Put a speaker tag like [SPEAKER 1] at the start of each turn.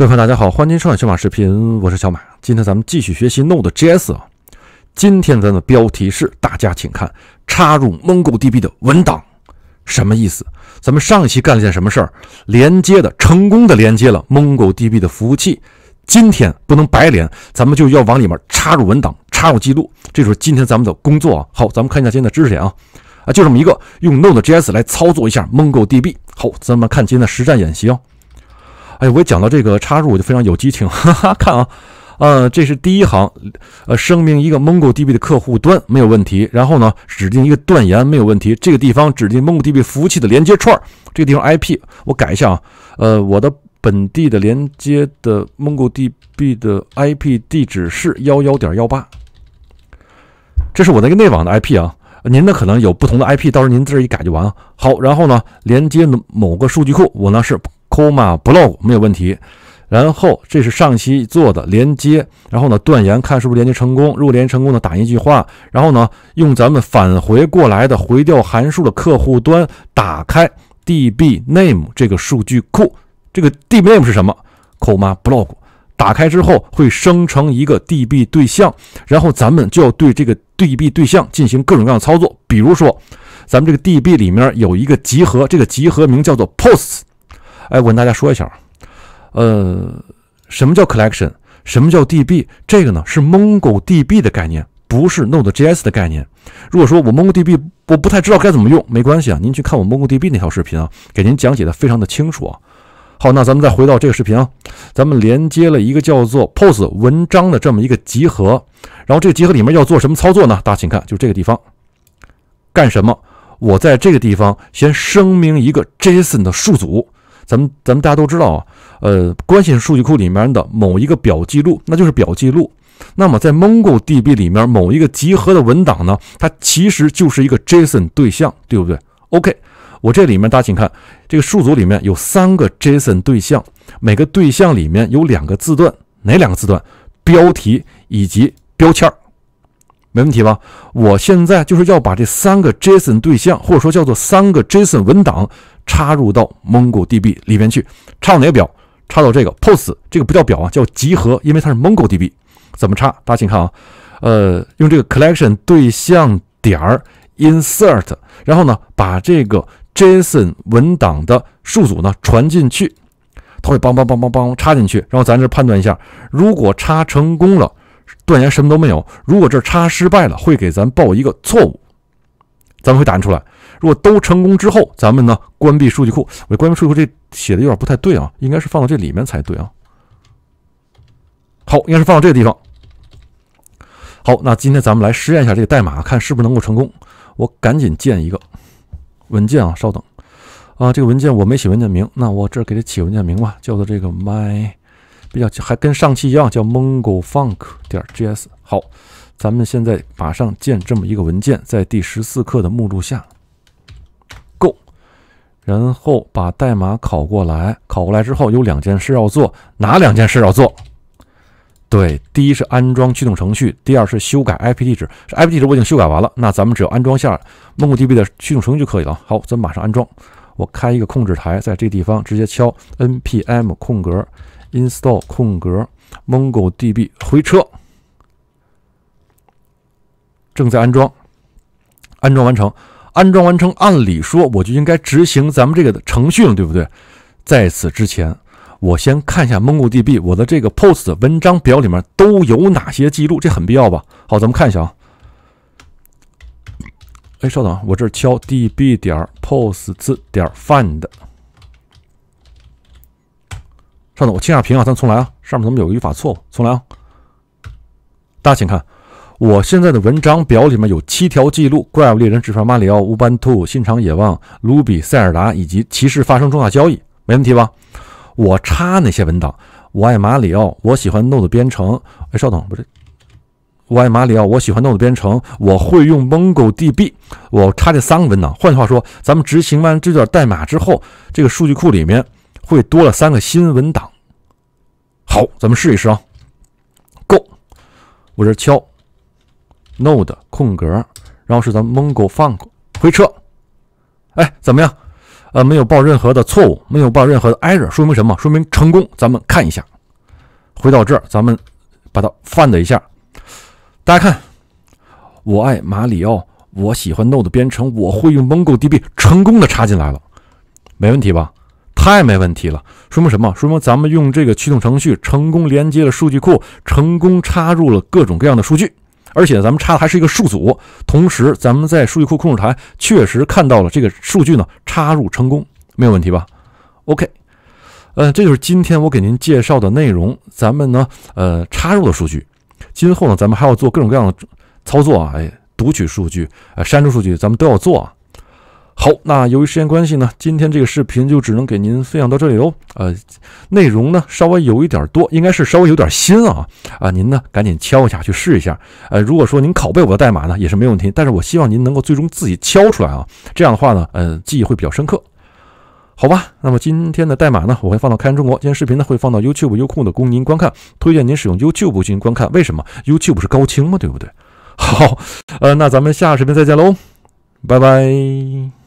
[SPEAKER 1] 各位朋友，大家好，欢迎收看小马视频，我是小马。今天咱们继续学习 Node.js。啊。今天咱的标题是：大家请看，插入 MongoDB 的文档，什么意思？咱们上一期干了件什么事儿？连接的，成功的连接了 MongoDB 的服务器。今天不能白连，咱们就要往里面插入文档，插入记录。这就是今天咱们的工作啊。好，咱们看一下今天的知识点啊啊，就这么一个，用 Node.js 来操作一下 MongoDB。好，咱们看今天的实战演习哦。哎，我讲到这个插入我就非常有激情，哈哈，看啊，呃，这是第一行，呃，声明一个 MongoDB 的客户端没有问题，然后呢，指定一个断言没有问题，这个地方指定 MongoDB 服务器的连接串，这个地方 IP 我改一下啊，呃，我的本地的连接的 MongoDB 的 IP 地址是幺幺点幺八，这是我那个内网的 IP 啊，您呢可能有不同的 IP，到时候您这己一改就完了。好，然后呢，连接某个数据库，我呢是。c o m a blog 没有问题，然后这是上期做的连接，然后呢断言看是不是连接成功，如果连接成功呢，打印一句话，然后呢用咱们返回过来的回调函数的客户端打开 db name 这个数据库，这个 db name 是什么 c o m a blog 打开之后会生成一个 db 对象，然后咱们就要对这个 db 对象进行各种各样的操作，比如说咱们这个 db 里面有一个集合，这个集合名叫做 posts。哎，我跟大家说一下啊，呃，什么叫 collection，什么叫 db，这个呢是 MongoDB 的概念，不是 Node.js 的概念。如果说我 MongoDB 我不太知道该怎么用，没关系啊，您去看我 MongoDB 那条视频啊，给您讲解的非常的清楚啊。好，那咱们再回到这个视频啊，咱们连接了一个叫做 p o s e 文章的这么一个集合，然后这个集合里面要做什么操作呢？大家请看，就这个地方干什么？我在这个地方先声明一个 JSON 的数组。咱们咱们大家都知道啊，呃，关系数据库里面的某一个表记录，那就是表记录。那么在 MongoDB 里面某一个集合的文档呢，它其实就是一个 JSON 对象，对不对？OK，我这里面大家请看，这个数组里面有三个 JSON 对象，每个对象里面有两个字段，哪两个字段？标题以及标签儿。没问题吧？我现在就是要把这三个 JSON 对象，或者说叫做三个 JSON 文档，插入到 MongoDB 里边去。插到哪个表？插到这个 Post，这个不叫表啊，叫集合，因为它是 MongoDB。怎么插？大家请看啊，呃，用这个 Collection 对象点儿 Insert，然后呢，把这个 JSON 文档的数组呢传进去，它会梆梆梆梆梆插进去。然后咱这判断一下，如果插成功了。断言什么都没有。如果这插失败了，会给咱报一个错误，咱们会打印出来。如果都成功之后，咱们呢关闭数据库。我关闭数据库这写的有点不太对啊，应该是放到这里面才对啊。好，应该是放到这个地方。好，那今天咱们来实验一下这个代码，看是不是能够成功。我赶紧建一个文件啊，稍等啊，这个文件我没写文件名，那我这给它起文件名吧，叫做这个 my。比较还跟上期一样，叫 mongo funk 点 js。好，咱们现在马上建这么一个文件，在第十四课的目录下 go，然后把代码拷过来。拷过来之后，有两件事要做，哪两件事要做？对，第一是安装驱动程序，第二是修改 IP 地址。IP 地址，我已经修改完了。那咱们只要安装下 MongoDB 的驱动程序就可以了。好，咱们马上安装。我开一个控制台，在这地方直接敲 npm 空格。install 空格 mongo db 回车，正在安装，安装完成，安装完成。按理说我就应该执行咱们这个程序了，对不对？在此之前，我先看一下 mongo db 我的这个 post 文章表里面都有哪些记录，这很必要吧？好，咱们看一下啊。哎，稍等啊，我这敲 db 点 post 字点 find。稍等，我清下屏啊，咱重来啊。上面怎么有个语法错误？重来啊！大家请看，我现在的文章表里面有七条记录：怪物猎人、纸船马里奥、乌班兔、新长野望、卢比塞尔达以及骑士发生重大交易，没问题吧？我插那些文档。我爱马里奥，我喜欢 Node 编程。哎，稍等，不是，我爱马里奥，我喜欢 Node 编程，我会用 MongoDB。我插这三个文档。换句话说，咱们执行完这段代码之后，这个数据库里面会多了三个新文档。好，咱们试一试啊。Go，我这敲，Node 空格，然后是咱们 Mongo，回车。哎，怎么样？呃，没有报任何的错误，没有报任何的 error，说明什么？说明成功。咱们看一下，回到这儿，咱们把它 find 一下。大家看，我爱马里奥，我喜欢 Node 编程，我会用 MongoDB，成功的插进来了，没问题吧？太没问题了，说明什么？说明咱们用这个驱动程序成功连接了数据库，成功插入了各种各样的数据，而且咱们插的还是一个数组。同时，咱们在数据库控制台确实看到了这个数据呢，插入成功，没有问题吧？OK，呃，这就是今天我给您介绍的内容。咱们呢，呃，插入的数据，今后呢，咱们还要做各种各样的操作啊，哎，读取数据，呃，删除数据，咱们都要做啊。好，那由于时间关系呢，今天这个视频就只能给您分享到这里喽。呃，内容呢稍微有一点多，应该是稍微有点新啊啊！您呢赶紧敲一下去试一下。呃，如果说您拷贝我的代码呢也是没问题，但是我希望您能够最终自己敲出来啊，这样的话呢，呃，记忆会比较深刻，好吧？那么今天的代码呢，我会放到开源中国，今天视频呢会放到 YouTube、优酷的供您观看，推荐您使用 YouTube 进行观看，为什么？y o u t u b e 是高清吗？对不对？好，呃，那咱们下个视频再见喽，拜拜。